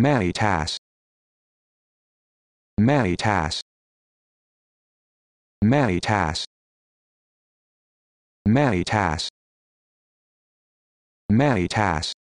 Maritas. Maritas. Maritas. Maritas. Maritas.